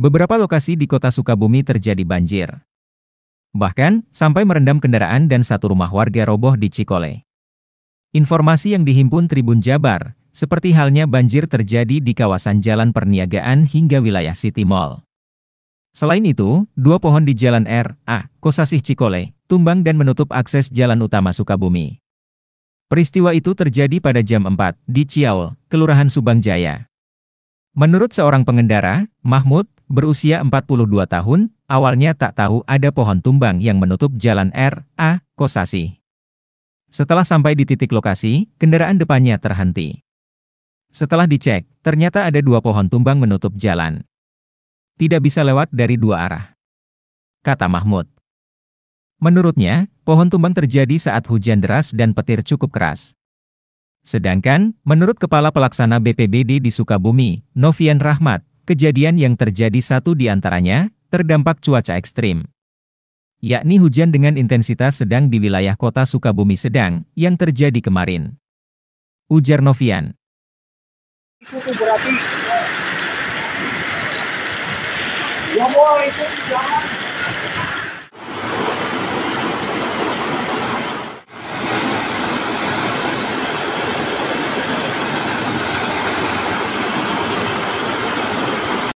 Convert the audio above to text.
Beberapa lokasi di kota Sukabumi terjadi banjir. Bahkan, sampai merendam kendaraan dan satu rumah warga roboh di Cikole. Informasi yang dihimpun Tribun Jabar, seperti halnya banjir terjadi di kawasan Jalan Perniagaan hingga wilayah City Mall. Selain itu, dua pohon di Jalan R, A, Kosasih Cikole, tumbang dan menutup akses jalan utama Sukabumi. Peristiwa itu terjadi pada jam 4 di Ciaul, Kelurahan Subang Jaya. Menurut seorang pengendara, Mahmud, berusia 42 tahun, awalnya tak tahu ada pohon tumbang yang menutup jalan R.A. Kosasi. Setelah sampai di titik lokasi, kendaraan depannya terhenti. Setelah dicek, ternyata ada dua pohon tumbang menutup jalan. Tidak bisa lewat dari dua arah. Kata Mahmud. Menurutnya, pohon tumbang terjadi saat hujan deras dan petir cukup keras. Sedangkan, menurut Kepala Pelaksana BPBD di Sukabumi, Novian Rahmat, kejadian yang terjadi satu di antaranya, terdampak cuaca ekstrim. Yakni hujan dengan intensitas sedang di wilayah kota Sukabumi Sedang, yang terjadi kemarin. Ujar Novian. ya, boy, itu jangan.